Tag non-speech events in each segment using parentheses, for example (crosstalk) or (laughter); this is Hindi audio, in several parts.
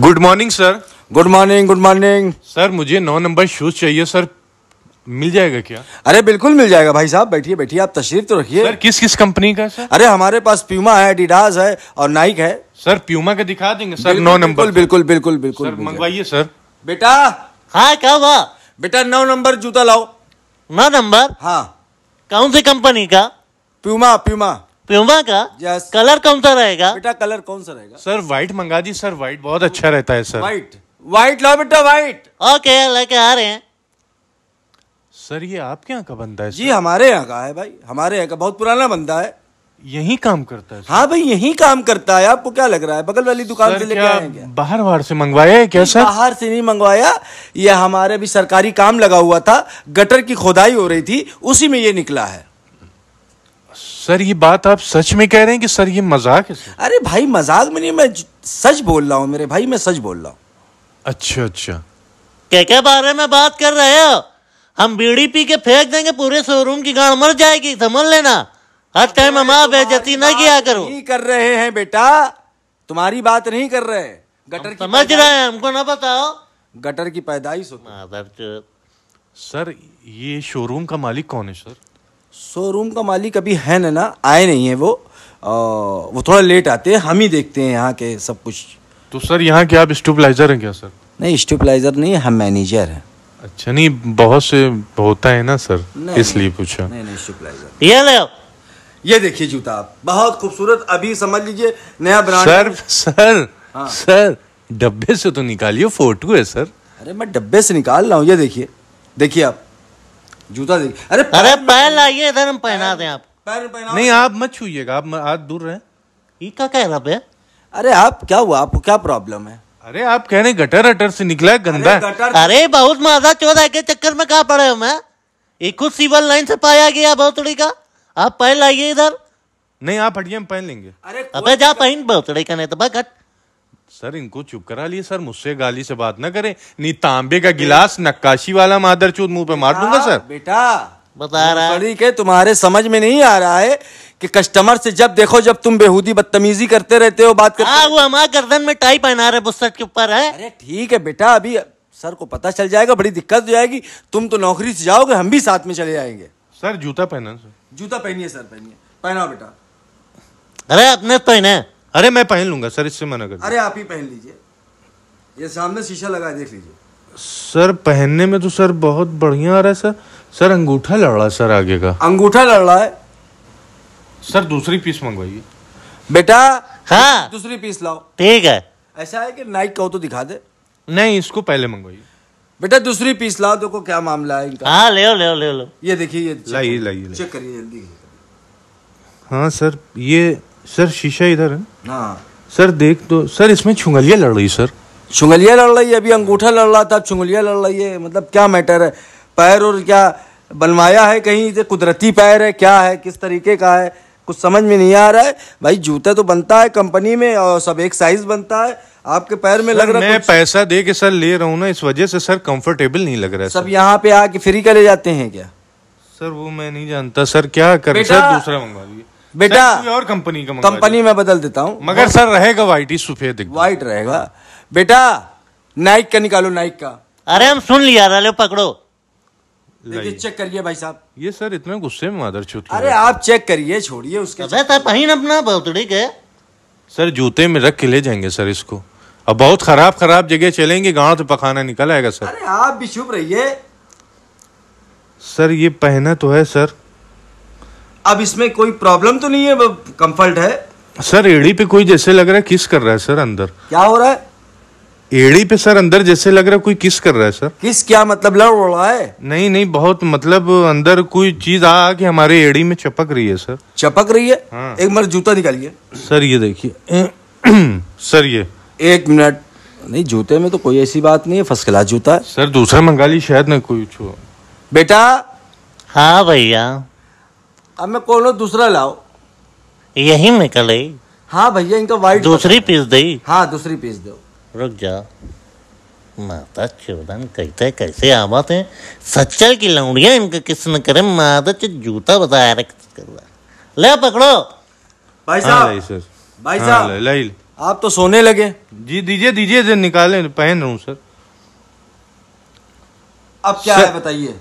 Good morning sir good morning good morning sir मुझे नौ नंबर शूज चाहिए सर मिल जाएगा क्या अरे बिल्कुल मिल जाएगा भाई साहब बैठिए बैठिए आप तशरीफ तो रखिए सर किस किस कंपनी का सर अरे हमारे पास प्यूमा है डिडास है और नाइक है सर प्यूमा का दिखा देंगे सर नौ नंबर बिल्कुल बिल्कुल बिल्कुल सर मंगवाइए सर बेटा हाँ क्या हुआ बेटा नौ नंबर जूता लाओ नौ नंबर हाँ कौन सी कंपनी का प्यूमा प्यूमा प्यूमा का yes. कलर कौन सा रहेगा बेटा कलर कौन सा रहेगा सर व्हाइट मंगा दी सर व्हाइट बहुत अच्छा रहता है सर व्हाइट व्हाइट लो बेटा व्हाइट ओके लेके आ रहे हैं सर ये आपके यहाँ का बंदा है जी हमारे यहाँ का है भाई हमारे यहाँ का बहुत पुराना बंदा है यही काम करता है हाँ भाई यही काम करता है आपको क्या लग रहा है बगल वाली दुकान से लेके बाहर बाहर से मंगवाया है क्या सर बाहर से नहीं मंगवाया ये हमारे भी सरकारी काम लगा हुआ था गटर की खोदाई हो रही थी उसी में ये निकला है सर ये बात आप सच में कह रहे हैं कि सर ये मजाक है सर? अरे भाई मजाक में नहीं मैं सच बोल रहा हूँ मेरे भाई मैं सच बोल रहा हूँ अच्छा अच्छा क्या क्या बारे में बात कर रहे हो हम बीड़ी पी के फेंक देंगे पूरे शोरूम की गाड़ मर जाएगी समझ लेना हर टाइम हम आप बेजती ना किया करो नहीं कर रहे हैं बेटा तुम्हारी बात नहीं कर रहे गटर की समझ रहे हैं हमको ना बताओ गटर की पैदाइश सर ये शोरूम का मालिक कौन है सर शोरूम का मालिक अभी है ना ना आए नहीं है वो आ, वो थोड़ा लेट आते हैं हम ही देखते हैं यहाँ के सब कुछ तो सर यहाँ के आप स्टेबलाइजर हैं क्या सर नहीं स्टेबलाइजर नहीं हम मैनेजर हैं अच्छा नहीं बहुत से होता है ना सर इसलिए पूछा नहीं नहीं स्टूपलाइजर ये ले ये देखिए जूता आप बहुत खूबसूरत अभी समझ लीजिए नया ब्रांड सर सर हाँ। सर डब्बे से तो निकालियो फोटो है सर अरे मैं डब्बे से निकाल रहा हूँ ये देखिए देखिए आप जूता देख अरे अरे पैर लाइए इधर हम पहना दें आप पैर पहना नहीं आप मत छूएगा आप हाथ दूर रहे क्या कह रहा भैया अरे आप क्या हुआ आपको क्या प्रॉब्लम है अरे आप कह रहे गटर अटर से निकला है गंदा अरे, अरे बहुत मादा चौदह के चक्कर में कहा पड़े हो मैं एक इको सिविल लाइन से पाया गया बहुतड़ी का आप पहन लाइए इधर नहीं आप हटिए हम पहन लेंगे अरे अबे जा पहन बहुतड़ी का नहीं तो बकट सर इनको चुप करा लिए सर मुझसे गाली से बात ना करें नहीं तांबे का गिलास नक्काशी वाला मादर चूत मुंह पे मार हाँ, दूंगा सर बेटा बता रहा है के तुम्हारे समझ में नहीं आ रहा है कि कस्टमर से जब देखो जब तुम बेहूदी बदतमीजी करते रहते हो बात करते आ, हाँ, वो हमारे गर्दन में टाई पहना रहे बुस्सत के ऊपर है अरे ठीक है बेटा अभी सर को पता चल जाएगा बड़ी दिक्कत हो जाएगी तुम तो नौकरी से जाओगे हम भी साथ में चले जाएंगे सर जूता पहना सर जूता पहनिए सर पहनिए पहनाओ बेटा अरे अपने पहने अरे मैं पहन लूंगा सर इससे मना कर अरे आप ही पहन लीजिए ये सामने शीशा लगा देख लीजिए सर पहनने में तो सर बहुत बढ़िया आ रहा है सर सर अंगूठा लड़ रहा है सर आगे का अंगूठा लड़ रहा है सर दूसरी पीस मंगवाइए बेटा हाँ दूसरी पीस लाओ ठीक है ऐसा है कि नाइक कहो तो दिखा दे नहीं इसको पहले मंगवाइए बेटा दूसरी पीस लाओ देखो क्या मामला है इनका हाँ ले लो ले लो ये देखिए ये लाइए लाइए चेक करिए जल्दी हाँ सर ये सर शीशा इधर है हाँ सर देख तो सर इसमें छुंगलिया लड़ रही सर छुंगलिया लड़ रही है अभी अंगूठा लड़ रहा था छुंगलिया लड़ रही है मतलब क्या मैटर है पैर और क्या बनवाया है कहीं से कुदरती पैर है क्या है किस तरीके का है कुछ समझ में नहीं आ रहा है भाई जूता तो बनता है कंपनी में और सब एक साइज बनता है आपके पैर में लग रहा है मैं पैसा दे के सर ले रहा हूँ ना इस वजह से सर कंफर्टेबल नहीं लग रहा है सब यहाँ पे आके फ्री का ले जाते हैं क्या सर वो मैं नहीं जानता सर क्या कर सर दूसरा मंगवा दिए बेटा और कंपनी का कंपनी में बदल देता हूँ मगर सर रहेगा व्हाइट ही सफेद व्हाइट रहेगा बेटा नाइक का निकालो नाइक का अरे हम सुन लिया रहा पकड़ो देखिए चेक करिए भाई साहब ये सर इतने गुस्से में मादर छूट अरे आप चेक करिए छोड़िए उसके पहन अपना ठीक है सर जूते में रख के ले जाएंगे सर इसको अब बहुत खराब खराब जगह चलेंगे गांव तो पखाना निकल आएगा सर अरे आप भी चुप रहिए सर ये पहना तो है सर अब इसमें कोई प्रॉब्लम तो नहीं है कंफर्ट है सर एड़ी पे कोई जैसे लग रहा है किस कर रहा है सर अंदर क्या हो रहा है एड़ी पे सर अंदर जैसे लग रहा है कोई किस कर रहा है सर किस क्या मतलब लड़ रहा है नहीं नहीं बहुत मतलब अंदर कोई चीज आ कि हमारे एड़ी में चपक रही है सर चपक रही है हाँ। एक बार जूता निकालिए सर ये देखिए सर (clears throat) ये एक मिनट नहीं जूते में तो कोई ऐसी बात नहीं है फर्स्ट क्लास जूता है सर दूसरा मंगा ली शायद ना कोई बेटा हाँ भैया अब मैं कौन दूसरा लाओ यही में कल हाँ भैया इनका वाइट दूसरी पीस दे हाँ दूसरी पीस दो रुक जा माता चौदन कहते कैसे आवाते हैं सच्चा की लौड़िया इनका किसन करे माता च जूता बताया रहा ले पकड़ो भाई हाँ, साहब सर भाई हाँ, साहब हाँ, ले, ले, आप तो सोने लगे जी दीजिए दीजिए निकाले पहन रहा हूँ सर अब क्या सर, है बताइए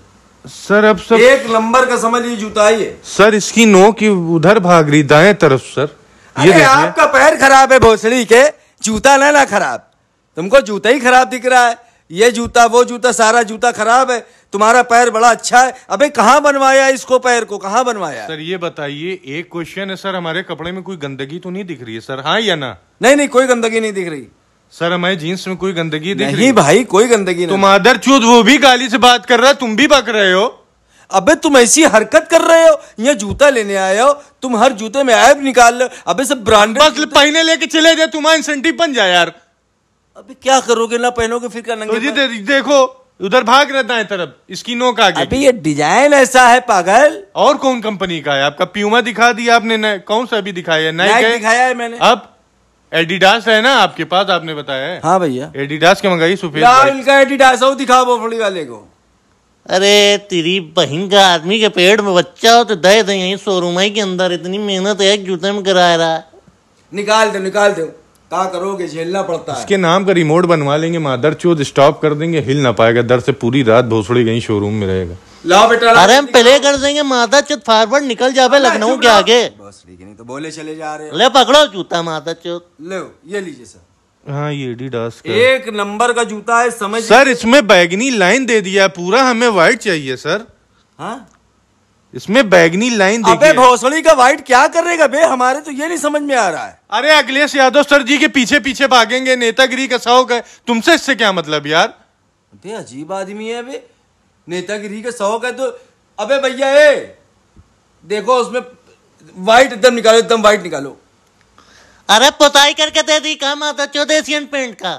सर अब सब एक नंबर का समझ लीजिए जूता ये सर इसकी नो की उधर भाग रही दाएं तरफ सर ये अरे आपका पैर खराब है भोसड़ी के जूता ना ना खराब तुमको जूता ही खराब दिख रहा है ये जूता वो जूता सारा जूता खराब है तुम्हारा पैर बड़ा अच्छा है अबे कहाँ बनवाया इसको पैर को कहाँ बनवाया सर ये बताइए एक क्वेश्चन है सर हमारे कपड़े में कोई गंदगी तो नहीं दिख रही है सर हाँ या ना नहीं नहीं कोई गंदगी नहीं दिख रही सर हमारे जींस में कोई गंदगी दिख नहीं भाई कोई गंदगी नहीं तुम आदर चूत वो भी गाली से बात कर रहा है तुम भी पक रहे हो अबे तुम ऐसी हरकत कर रहे हो यह जूता लेने आए हो तुम हर जूते में ऐप निकाल लो अबे सब ब्रांड बस पहने लेके चले जाए तुम्हारा इंसेंटिव बन जाए यार अबे क्या करोगे ना पहनोगे फिर क्या नंगे तो दे, देखो उधर भाग रहता है तरफ इसकी नोक आगे अभी ये डिजाइन ऐसा है पागल और कौन कंपनी का है आपका प्यूमा दिखा दिया आपने कौन सा अभी दिखाया नाइक दिखाया है मैंने अब एडिडास है ना आपके पास आपने बताया हाँ भैया एडिडास के मंगाई सुफेद इनका एडिडास हो दिखा बोफड़ी वाले को अरे तेरी बहन का आदमी के पेड़ में बच्चा हो तो दे दे यही शोरूम के अंदर इतनी मेहनत है जूते में तो करा रहा निकाल दो निकाल दो क्या करोगे झेलना पड़ता है इसके नाम का रिमोट बनवा लेंगे मादर चोद स्टॉप कर देंगे हिल ना पाएगा दर से पूरी रात भोसड़ी गई शोरूम में रहेगा लाओ बेटा अरे हम प्ले कर देंगे माता चुत फॉरवर्ड निकल जाए लखनऊ के आगे बस ठीक है नहीं तो बोले चले जा रहे ले पकड़ो जूता माता चुत ले ये लीजिए सर हाँ ये एडिडास का एक नंबर का जूता है समझ सर इसमें बैगनी लाइन दे दिया पूरा हमें व्हाइट चाहिए सर हाँ इसमें बैगनी लाइन अबे भोसड़ी का व्हाइट क्या करेगा बे हमारे तो ये नहीं समझ में आ रहा है अरे अखिलेश यादव सर जी के पीछे पीछे भागेंगे नेतागिरी का शौक है तुमसे इससे क्या मतलब यार अजीब आदमी है अभी नेतागिरी के शौक है तो अबे भैया ए देखो उसमें वाइट एकदम निकालो एकदम वाइट निकालो अरे पोताई करके दे दी काम आता चौदेसियन पेंट का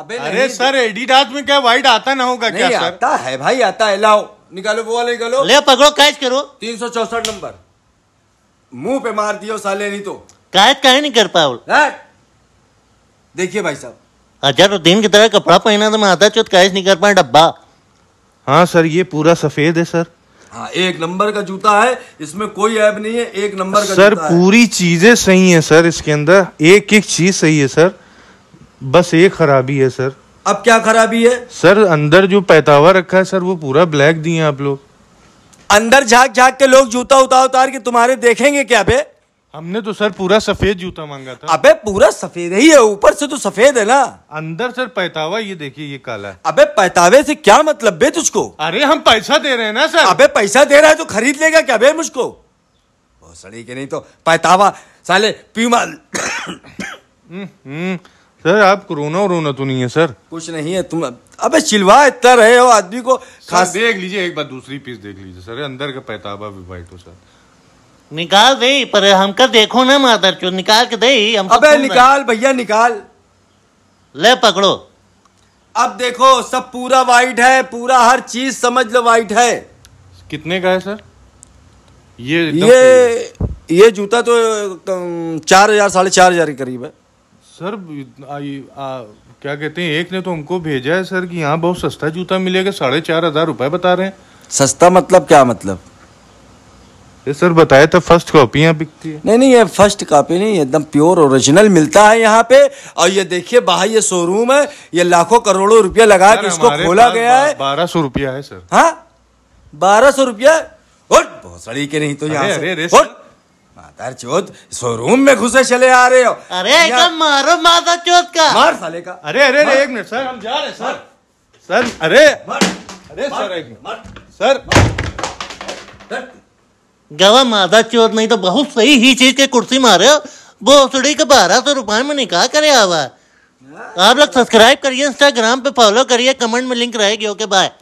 अबे अरे सर एडिडास में क्या वाइट आता ना होगा क्या सर आता है भाई आता है लाओ निकालो वो वाले निकालो ले पकड़ो कैच करो तीन सौ चौसठ नंबर मुंह पे मार दियो साले नहीं तो कैच कहीं नहीं कर पाओ देखिए भाई साहब तो दिन की तरह कपड़ा पहना तो मैं आता चौथ कैच नहीं कर पाए डब्बा हाँ सर ये पूरा सफेद है सर हाँ एक नंबर का जूता है इसमें कोई ऐप नहीं है एक नंबर का सर पूरी चीजें सही है सर इसके अंदर एक एक चीज सही है सर बस एक खराबी है सर अब क्या खराबी है सर अंदर जो पैतावा रखा है सर वो पूरा ब्लैक दिए आप लोग अंदर झाक झाक के लोग जूता उतार उतार के तुम्हारे देखेंगे क्या पे हमने तो सर पूरा सफेद जूता मांगा था अबे पूरा सफेद ही है ऊपर से तो सफेद है ना अंदर सर पैतावा ये देखिए ये काला है अबे पैतावे से क्या मतलब बे तुझको अरे हम पैसा दे रहे हैं ना सर अबे पैसा दे रहा है तो खरीद लेगा क्या बे मुझको सड़ी के नहीं तो पैतावा साले पीमा हम्म, हम्म। सर आप कोरोना वोरोना तो नहीं है सर कुछ नहीं है तुम अबे चिलवा इतना रहे हो आदमी को खास देख लीजिए एक बार दूसरी पीस देख लीजिए सर अंदर का पैतावा भी वाइट हो सर निकाल दे पर कर देखो ना मादर चो निकाल के दे हम तो अबे निकाल भैया निकाल ले पकड़ो अब देखो सब पूरा वाइट है पूरा हर चीज समझ लो वाइट है कितने का है सर ये ये ये जूता तो चार हजार साढ़े चार हजार के करीब है सर आई आ, क्या कहते हैं एक ने तो हमको भेजा है सर कि यहाँ बहुत सस्ता जूता मिलेगा साढ़े चार हजार रुपए बता रहे हैं सस्ता मतलब क्या मतलब ये सर बताया था फर्स्ट कॉपियाँ बिकती है नहीं नहीं ये फर्स्ट कॉपी नहीं एकदम प्योर ओरिजिनल मिलता है यहाँ पे और ये देखिए बाहर ये शोरूम है ये लाखों करोड़ों रुपया लगा के इसको खोला गया है बारह सौ रुपया है सर हाँ बारह सौ रुपया बहुत सारी के नहीं तो यहाँ माता चौथ शोरूम में घुसे चले आ रहे हो अरे मारो माता चौथ का मार साले का अरे अरे एक मिनट सर हम जा रहे सर सर अरे अरे सर एक मिनट सर गवा मादा चोर नहीं तो बहुत सही ही चीज के कुर्सी मारे हो भोसड़ी के बारह सौ रुपए में निकाह करे आवा आप लोग सब्सक्राइब करिए इंस्टाग्राम पे फॉलो करिए कमेंट में लिंक रहेगी ओके बाय